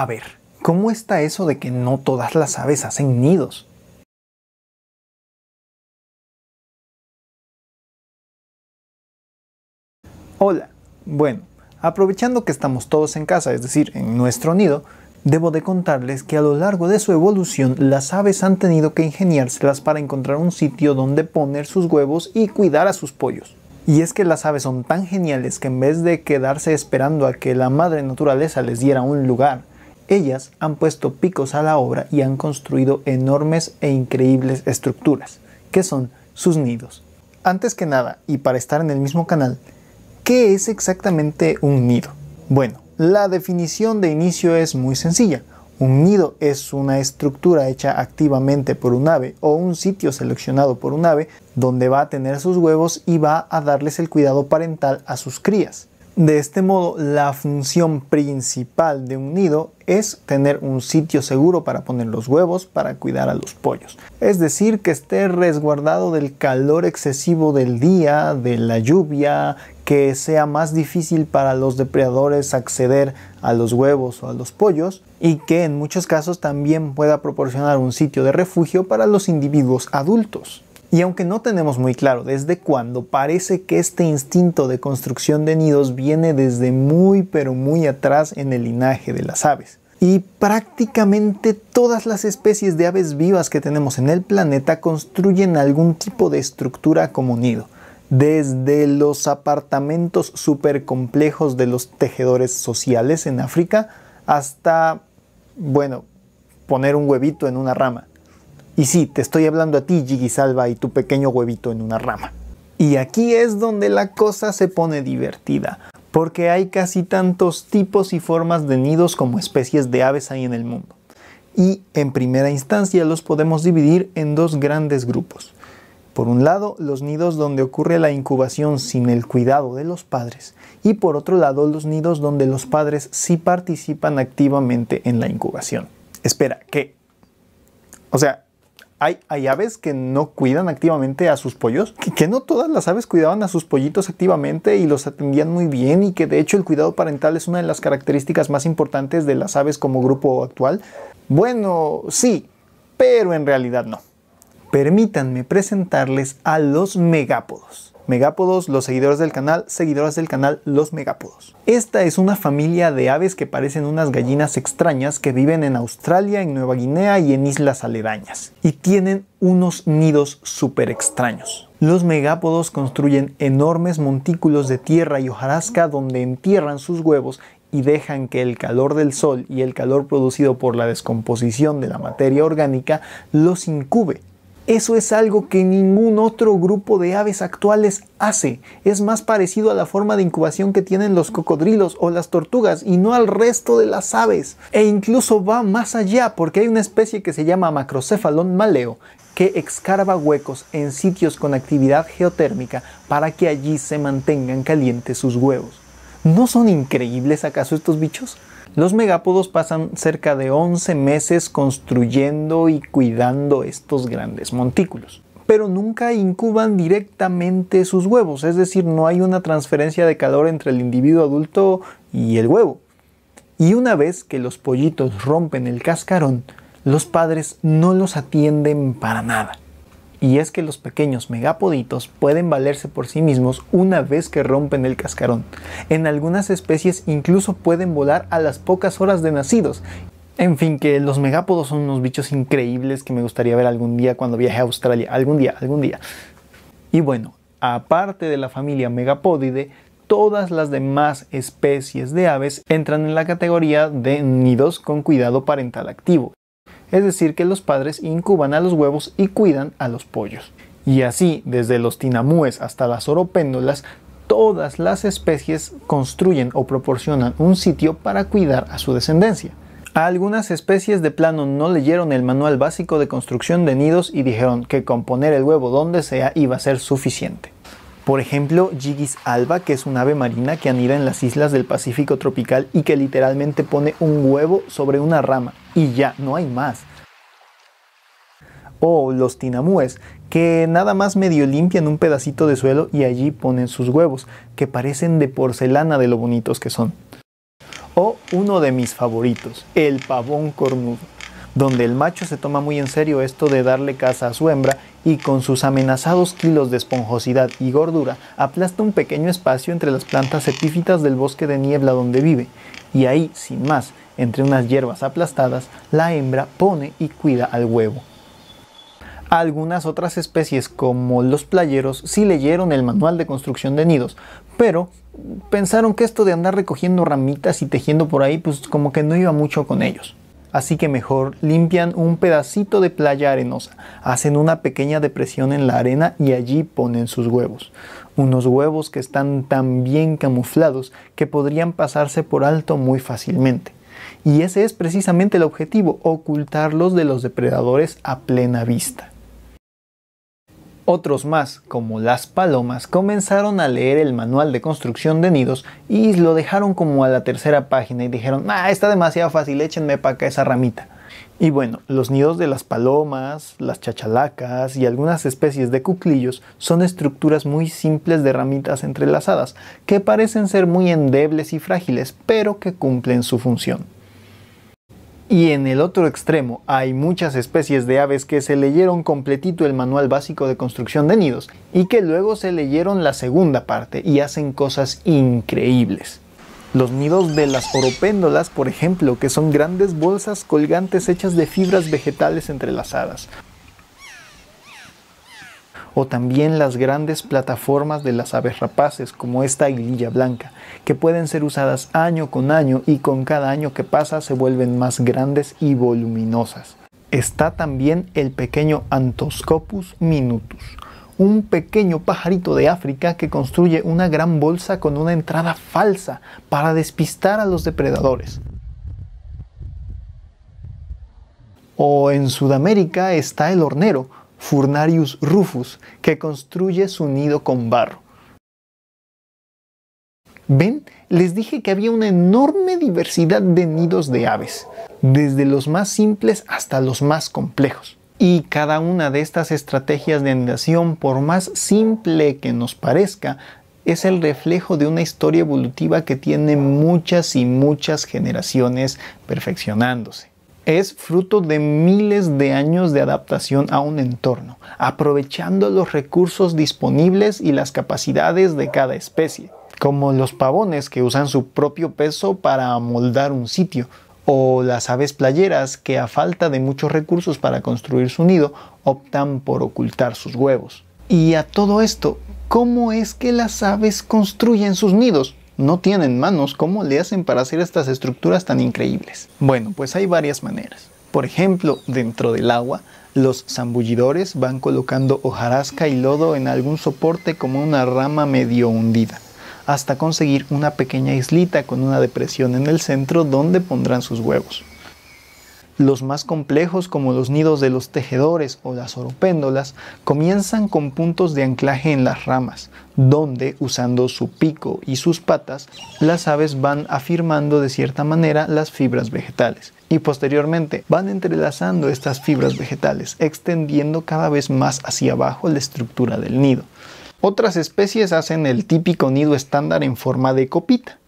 A ver, ¿cómo está eso de que no todas las aves hacen nidos? Hola, bueno, aprovechando que estamos todos en casa, es decir, en nuestro nido, debo de contarles que a lo largo de su evolución las aves han tenido que ingeniárselas para encontrar un sitio donde poner sus huevos y cuidar a sus pollos. Y es que las aves son tan geniales que en vez de quedarse esperando a que la madre naturaleza les diera un lugar ellas han puesto picos a la obra y han construido enormes e increíbles estructuras, que son sus nidos. Antes que nada, y para estar en el mismo canal, ¿qué es exactamente un nido? Bueno, la definición de inicio es muy sencilla. Un nido es una estructura hecha activamente por un ave o un sitio seleccionado por un ave donde va a tener sus huevos y va a darles el cuidado parental a sus crías. De este modo, la función principal de un nido es tener un sitio seguro para poner los huevos, para cuidar a los pollos. Es decir, que esté resguardado del calor excesivo del día, de la lluvia, que sea más difícil para los depredadores acceder a los huevos o a los pollos y que en muchos casos también pueda proporcionar un sitio de refugio para los individuos adultos. Y aunque no tenemos muy claro desde cuándo, parece que este instinto de construcción de nidos viene desde muy pero muy atrás en el linaje de las aves. Y prácticamente todas las especies de aves vivas que tenemos en el planeta construyen algún tipo de estructura como nido, desde los apartamentos super complejos de los tejedores sociales en África hasta, bueno, poner un huevito en una rama. Y sí, te estoy hablando a ti, Jiggy Salva, y tu pequeño huevito en una rama. Y aquí es donde la cosa se pone divertida, porque hay casi tantos tipos y formas de nidos como especies de aves hay en el mundo. Y en primera instancia los podemos dividir en dos grandes grupos. Por un lado, los nidos donde ocurre la incubación sin el cuidado de los padres, y por otro lado, los nidos donde los padres sí participan activamente en la incubación. Espera, ¿qué? O sea, hay, aves que no cuidan activamente a sus pollos, que, que, no todas las aves cuidaban a sus pollitos activamente y los atendían muy bien y que de hecho el cuidado parental es una de las características más importantes de las aves como grupo actual. Bueno, sí, pero en realidad no. Permítanme presentarles a los megápodos megápodos, los seguidores del canal, seguidoras del canal, los megápodos. Esta es una familia de aves que parecen unas gallinas extrañas que viven en Australia, en Nueva Guinea y en islas aledañas. Y tienen unos nidos súper extraños. Los megápodos construyen enormes montículos de tierra y hojarasca donde entierran sus huevos y dejan que el calor del sol y el calor producido por la descomposición de la materia orgánica los incube eso es algo que ningún otro grupo de aves actuales hace. Es más parecido a la forma de incubación que tienen los cocodrilos o las tortugas y no al resto de las aves. E incluso va más allá porque hay una especie que se llama macrocefalón maleo que excava huecos en sitios con actividad geotérmica para que allí se mantengan calientes sus huevos. ¿No son increíbles acaso estos bichos? Los megápodos pasan cerca de 11 meses construyendo y cuidando estos grandes montículos pero nunca incuban directamente sus huevos, es decir, no hay una transferencia de calor entre el individuo adulto y el huevo. Y una vez que los pollitos rompen el cascarón, los padres no los atienden para nada y es que los pequeños megapoditos pueden valerse por sí mismos una vez que rompen el cascarón. En algunas especies incluso pueden volar a las pocas horas de nacidos. En fin, que los megápodos son unos bichos increíbles que me gustaría ver algún día cuando viaje a Australia. Algún día, algún día. Y bueno, aparte de la familia Megapodidae, todas las demás especies de aves entran en la categoría de nidos con cuidado parental activo es decir, que los padres incuban a los huevos y cuidan a los pollos. Y así, desde los tinamúes hasta las oropéndolas, todas las especies construyen o proporcionan un sitio para cuidar a su descendencia. A algunas especies de plano no leyeron el manual básico de construcción de nidos y dijeron que componer el huevo donde sea iba a ser suficiente. Por ejemplo, Jigis alba, que es un ave marina que anida en las islas del Pacífico tropical y que literalmente pone un huevo sobre una rama y ya, no hay más. O los tinamúes, que nada más medio limpian un pedacito de suelo y allí ponen sus huevos, que parecen de porcelana de lo bonitos que son. O uno de mis favoritos, el pavón cornudo donde el macho se toma muy en serio esto de darle caza a su hembra y con sus amenazados kilos de esponjosidad y gordura aplasta un pequeño espacio entre las plantas epífitas del bosque de niebla donde vive, y ahí, sin más, entre unas hierbas aplastadas, la hembra pone y cuida al huevo. Algunas otras especies como los playeros sí leyeron el manual de construcción de nidos, pero pensaron que esto de andar recogiendo ramitas y tejiendo por ahí pues como que no iba mucho con ellos. Así que mejor limpian un pedacito de playa arenosa, hacen una pequeña depresión en la arena y allí ponen sus huevos. Unos huevos que están tan bien camuflados que podrían pasarse por alto muy fácilmente. Y ese es precisamente el objetivo, ocultarlos de los depredadores a plena vista. Otros más, como las palomas, comenzaron a leer el manual de construcción de nidos y lo dejaron como a la tercera página y dijeron, ah, está demasiado fácil, échenme para acá esa ramita. Y bueno, los nidos de las palomas, las chachalacas y algunas especies de cuclillos son estructuras muy simples de ramitas entrelazadas, que parecen ser muy endebles y frágiles, pero que cumplen su función. Y en el otro extremo hay muchas especies de aves que se leyeron completito el manual básico de construcción de nidos y que luego se leyeron la segunda parte y hacen cosas increíbles. Los nidos de las oropéndolas, por ejemplo, que son grandes bolsas colgantes hechas de fibras vegetales entrelazadas, o también las grandes plataformas de las aves rapaces, como esta hililla blanca, que pueden ser usadas año con año y con cada año que pasa se vuelven más grandes y voluminosas. Está también el pequeño Antoscopus minutus, un pequeño pajarito de África que construye una gran bolsa con una entrada falsa para despistar a los depredadores. O en Sudamérica está el hornero, Furnarius rufus, que construye su nido con barro. ¿Ven? Les dije que había una enorme diversidad de nidos de aves, desde los más simples hasta los más complejos. Y cada una de estas estrategias de anidación, por más simple que nos parezca, es el reflejo de una historia evolutiva que tiene muchas y muchas generaciones perfeccionándose es fruto de miles de años de adaptación a un entorno, aprovechando los recursos disponibles y las capacidades de cada especie, como los pavones que usan su propio peso para amoldar un sitio, o las aves playeras que a falta de muchos recursos para construir su nido optan por ocultar sus huevos. Y a todo esto, ¿cómo es que las aves construyen sus nidos? no tienen manos, ¿cómo le hacen para hacer estas estructuras tan increíbles? Bueno, pues hay varias maneras. Por ejemplo, dentro del agua, los zambullidores van colocando hojarasca y lodo en algún soporte como una rama medio hundida, hasta conseguir una pequeña islita con una depresión en el centro donde pondrán sus huevos. Los más complejos, como los nidos de los tejedores o las oropéndolas, comienzan con puntos de anclaje en las ramas, donde, usando su pico y sus patas, las aves van afirmando de cierta manera las fibras vegetales y posteriormente van entrelazando estas fibras vegetales, extendiendo cada vez más hacia abajo la estructura del nido. Otras especies hacen el típico nido estándar en forma de copita,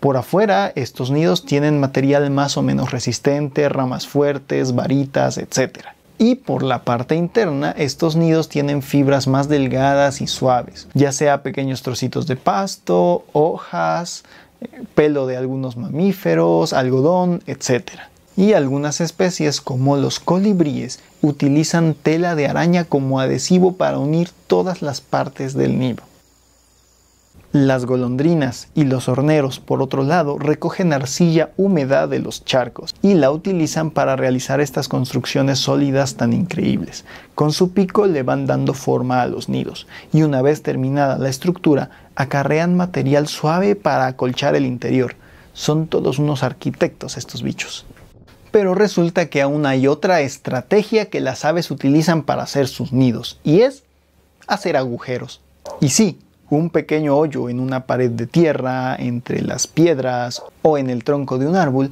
por afuera, estos nidos tienen material más o menos resistente, ramas fuertes, varitas, etc. Y por la parte interna, estos nidos tienen fibras más delgadas y suaves, ya sea pequeños trocitos de pasto, hojas, eh, pelo de algunos mamíferos, algodón, etc. Y algunas especies como los colibríes utilizan tela de araña como adhesivo para unir todas las partes del nido. Las golondrinas y los horneros, por otro lado, recogen arcilla húmeda de los charcos y la utilizan para realizar estas construcciones sólidas tan increíbles. Con su pico le van dando forma a los nidos y una vez terminada la estructura, acarrean material suave para acolchar el interior. Son todos unos arquitectos estos bichos. Pero resulta que aún hay otra estrategia que las aves utilizan para hacer sus nidos y es hacer agujeros. Y sí, un pequeño hoyo en una pared de tierra, entre las piedras o en el tronco de un árbol,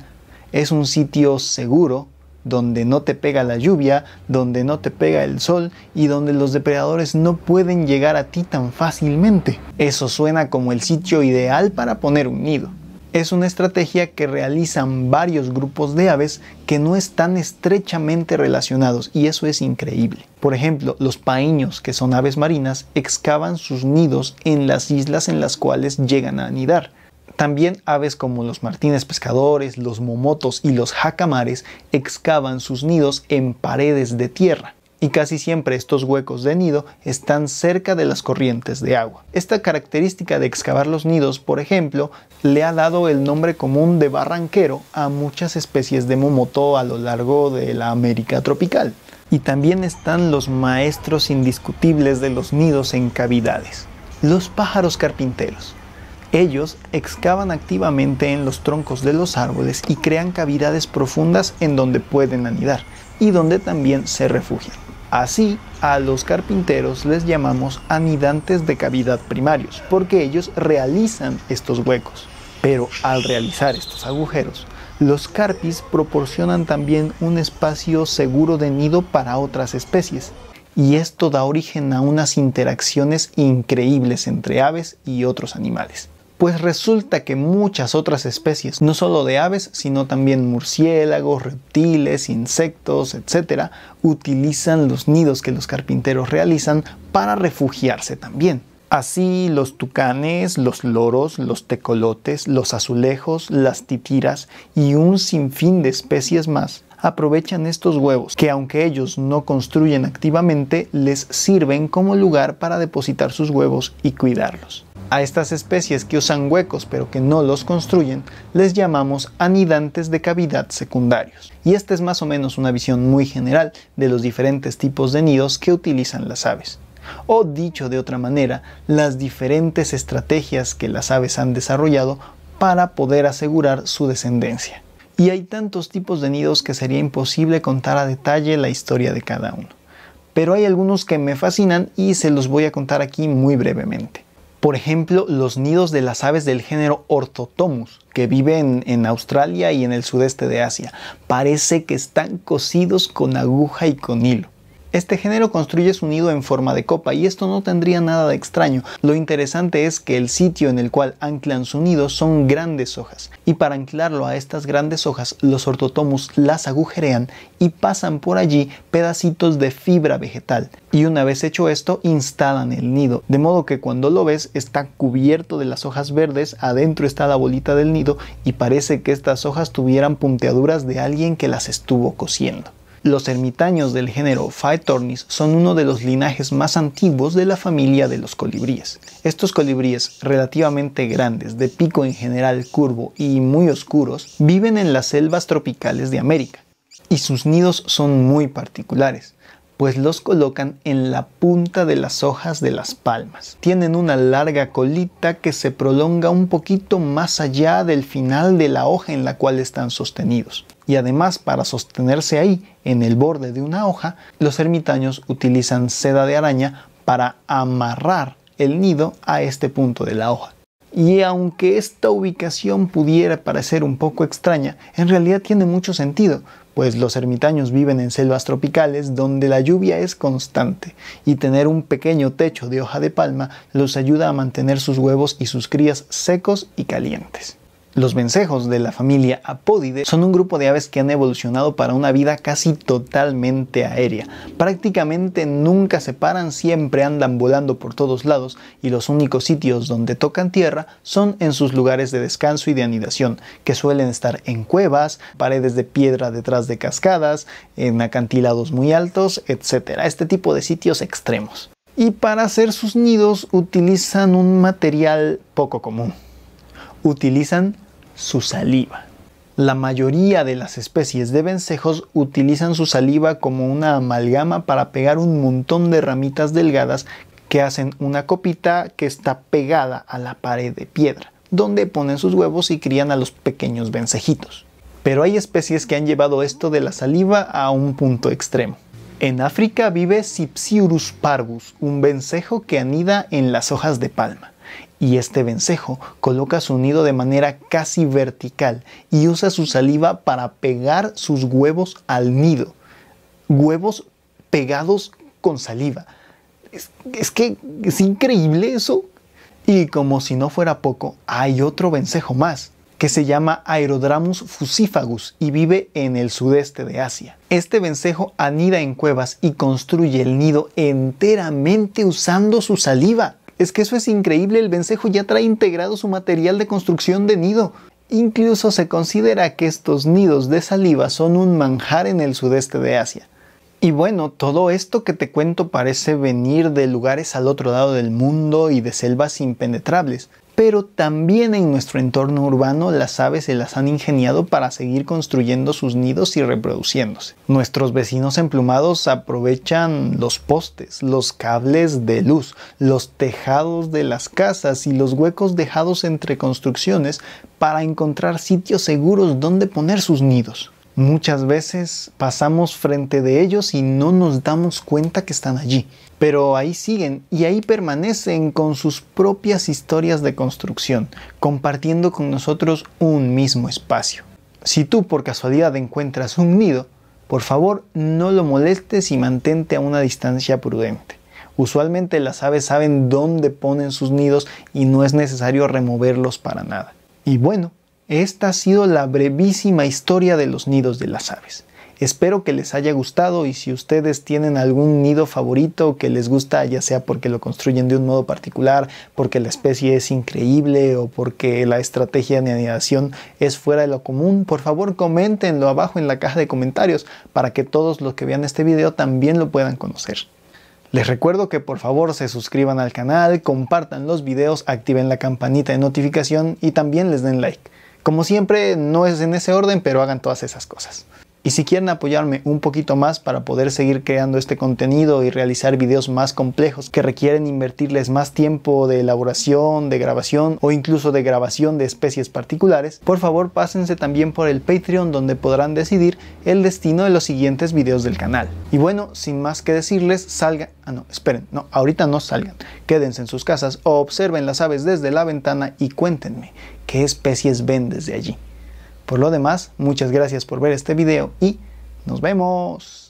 es un sitio seguro donde no te pega la lluvia, donde no te pega el sol y donde los depredadores no pueden llegar a ti tan fácilmente. Eso suena como el sitio ideal para poner un nido. Es una estrategia que realizan varios grupos de aves que no están estrechamente relacionados y eso es increíble. Por ejemplo, los paíños, que son aves marinas, excavan sus nidos en las islas en las cuales llegan a anidar. También aves como los martines pescadores, los momotos y los jacamares excavan sus nidos en paredes de tierra y casi siempre estos huecos de nido están cerca de las corrientes de agua. Esta característica de excavar los nidos, por ejemplo, le ha dado el nombre común de barranquero a muchas especies de momoto a lo largo de la América tropical. Y también están los maestros indiscutibles de los nidos en cavidades, los pájaros carpinteros. Ellos excavan activamente en los troncos de los árboles y crean cavidades profundas en donde pueden anidar y donde también se refugian. Así, a los carpinteros les llamamos anidantes de cavidad primarios, porque ellos realizan estos huecos. Pero al realizar estos agujeros, los carpis proporcionan también un espacio seguro de nido para otras especies, y esto da origen a unas interacciones increíbles entre aves y otros animales. Pues resulta que muchas otras especies, no solo de aves, sino también murciélagos, reptiles, insectos, etc., utilizan los nidos que los carpinteros realizan para refugiarse también. Así los tucanes, los loros, los tecolotes, los azulejos, las titiras y un sinfín de especies más aprovechan estos huevos, que aunque ellos no construyen activamente, les sirven como lugar para depositar sus huevos y cuidarlos. A estas especies que usan huecos pero que no los construyen les llamamos anidantes de cavidad secundarios. Y esta es más o menos una visión muy general de los diferentes tipos de nidos que utilizan las aves. O dicho de otra manera, las diferentes estrategias que las aves han desarrollado para poder asegurar su descendencia. Y hay tantos tipos de nidos que sería imposible contar a detalle la historia de cada uno. Pero hay algunos que me fascinan y se los voy a contar aquí muy brevemente. Por ejemplo, los nidos de las aves del género Orthotomus, que viven en Australia y en el sudeste de Asia. Parece que están cosidos con aguja y con hilo. Este género construye su nido en forma de copa y esto no tendría nada de extraño. Lo interesante es que el sitio en el cual anclan su nido son grandes hojas y para anclarlo a estas grandes hojas los ortotomos las agujerean y pasan por allí pedacitos de fibra vegetal. Y una vez hecho esto instalan el nido, de modo que cuando lo ves está cubierto de las hojas verdes, adentro está la bolita del nido y parece que estas hojas tuvieran punteaduras de alguien que las estuvo cosiendo. Los ermitaños del género Phaetornis son uno de los linajes más antiguos de la familia de los colibríes. Estos colibríes, relativamente grandes, de pico en general curvo y muy oscuros, viven en las selvas tropicales de América. Y sus nidos son muy particulares pues los colocan en la punta de las hojas de las palmas. Tienen una larga colita que se prolonga un poquito más allá del final de la hoja en la cual están sostenidos y además para sostenerse ahí en el borde de una hoja, los ermitaños utilizan seda de araña para amarrar el nido a este punto de la hoja. Y aunque esta ubicación pudiera parecer un poco extraña, en realidad tiene mucho sentido, pues los ermitaños viven en selvas tropicales donde la lluvia es constante, y tener un pequeño techo de hoja de palma los ayuda a mantener sus huevos y sus crías secos y calientes. Los vencejos de la familia Apodidae son un grupo de aves que han evolucionado para una vida casi totalmente aérea. Prácticamente nunca se paran, siempre andan volando por todos lados y los únicos sitios donde tocan tierra son en sus lugares de descanso y de anidación, que suelen estar en cuevas, paredes de piedra detrás de cascadas, en acantilados muy altos, etc. Este tipo de sitios extremos. Y para hacer sus nidos utilizan un material poco común. Utilizan su saliva. La mayoría de las especies de vencejos utilizan su saliva como una amalgama para pegar un montón de ramitas delgadas que hacen una copita que está pegada a la pared de piedra, donde ponen sus huevos y crían a los pequeños vencejitos. Pero hay especies que han llevado esto de la saliva a un punto extremo. En África vive Cipsiurus parvus, un vencejo que anida en las hojas de palma y este vencejo coloca su nido de manera casi vertical y usa su saliva para pegar sus huevos al nido. Huevos pegados con saliva. Es, que es increíble eso. Y como si no fuera poco, hay otro vencejo más, que se llama Aerodramus fusifagus y vive en el sudeste de Asia. Este vencejo anida en cuevas y construye el nido enteramente usando su saliva. Es que eso es increíble, el vencejo ya trae integrado su material de construcción de nido. Incluso se considera que estos nidos de saliva son un manjar en el sudeste de Asia. Y bueno, todo esto que te cuento parece venir de lugares al otro lado del mundo y de selvas impenetrables, pero también en nuestro entorno urbano las aves se las han ingeniado para seguir construyendo sus nidos y reproduciéndose. Nuestros vecinos emplumados aprovechan los postes, los cables de luz, los tejados de las casas y los huecos dejados entre construcciones para encontrar sitios seguros donde poner sus nidos. Muchas veces pasamos frente de ellos y no nos damos cuenta que están allí, pero ahí siguen y ahí permanecen con sus propias historias de construcción, compartiendo con nosotros un mismo espacio. Si tú por casualidad encuentras un nido, por favor no lo molestes y mantente a una distancia prudente. Usualmente las aves saben dónde ponen sus nidos y no es necesario removerlos para nada. Y bueno, esta ha sido la brevísima historia de los nidos de las aves. Espero que les haya gustado y si ustedes tienen algún nido favorito que les gusta, ya sea porque lo construyen de un modo particular, porque la especie es increíble o porque la estrategia de anidación es fuera de lo común, por favor coméntenlo abajo en la caja de comentarios para que todos los que vean este video también lo puedan conocer. Les recuerdo que por favor se suscriban al canal, compartan los videos, activen la campanita de notificación y también les den like. Como siempre, no es en ese orden, pero hagan todas esas cosas. Y si quieren apoyarme un poquito más para poder seguir creando este contenido y realizar videos más complejos que requieren invertirles más tiempo de elaboración, de grabación o incluso de grabación de especies particulares, por favor pásense también por el Patreon donde podrán decidir el destino de los siguientes videos del canal. Y bueno, sin más que decirles, salgan... Ah, no, esperen, no, ahorita no salgan. Quédense en sus casas o observen las aves desde la ventana y cuéntenme qué especies ven desde allí. Por lo demás, muchas gracias por ver este video y nos vemos.